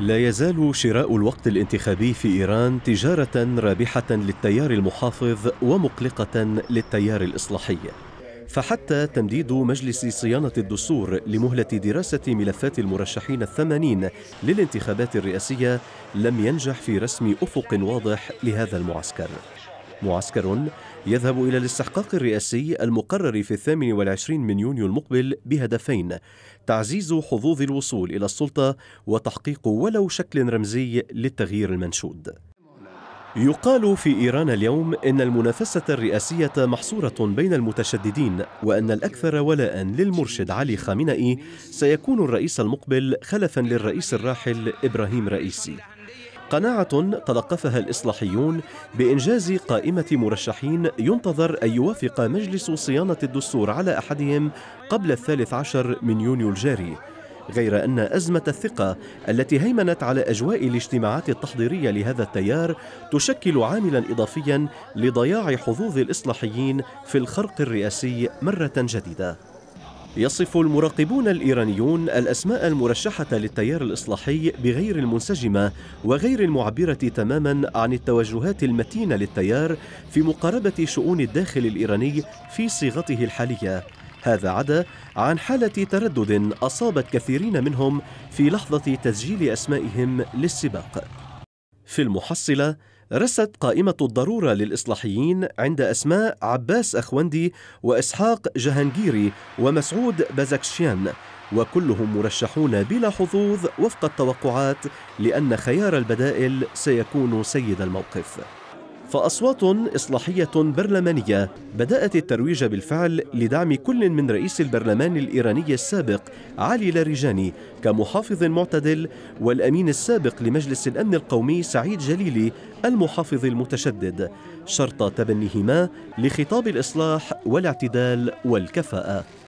لا يزال شراء الوقت الانتخابي في ايران تجاره رابحه للتيار المحافظ ومقلقه للتيار الاصلاحي فحتى تمديد مجلس صيانة الدستور لمهلة دراسة ملفات المرشحين الثمانين للانتخابات الرئاسية لم ينجح في رسم أفق واضح لهذا المعسكر معسكر يذهب إلى الاستحقاق الرئاسي المقرر في الثامن والعشرين من يونيو المقبل بهدفين تعزيز حظوظ الوصول إلى السلطة وتحقيق ولو شكل رمزي للتغيير المنشود يقال في إيران اليوم إن المنافسة الرئاسية محصورة بين المتشددين وأن الأكثر ولاء للمرشد علي خامنئي سيكون الرئيس المقبل خلفا للرئيس الراحل إبراهيم رئيسي قناعة تلقفها الإصلاحيون بإنجاز قائمة مرشحين ينتظر أن يوافق مجلس صيانة الدستور على أحدهم قبل الثالث عشر من يونيو الجاري غير أن أزمة الثقة التي هيمنت على أجواء الاجتماعات التحضيرية لهذا التيار تشكل عاملا إضافيا لضياع حظوظ الإصلاحيين في الخرق الرئاسي مرة جديدة يصف المراقبون الإيرانيون الأسماء المرشحة للتيار الإصلاحي بغير المنسجمة وغير المعبرة تماما عن التوجهات المتينة للتيار في مقاربة شؤون الداخل الإيراني في صيغته الحالية هذا عدا عن حالة تردد أصابت كثيرين منهم في لحظة تسجيل أسمائهم للسباق في المحصلة رست قائمة الضرورة للإصلاحيين عند أسماء عباس أخوندي وإسحاق جهانجيري ومسعود بازكشيان وكلهم مرشحون بلا حظوظ وفق التوقعات لأن خيار البدائل سيكون سيد الموقف فأصوات إصلاحية برلمانية بدأت الترويج بالفعل لدعم كل من رئيس البرلمان الإيراني السابق علي لاريجاني كمحافظ معتدل والأمين السابق لمجلس الأمن القومي سعيد جليلي المحافظ المتشدد شرط تبنيهما لخطاب الإصلاح والاعتدال والكفاءة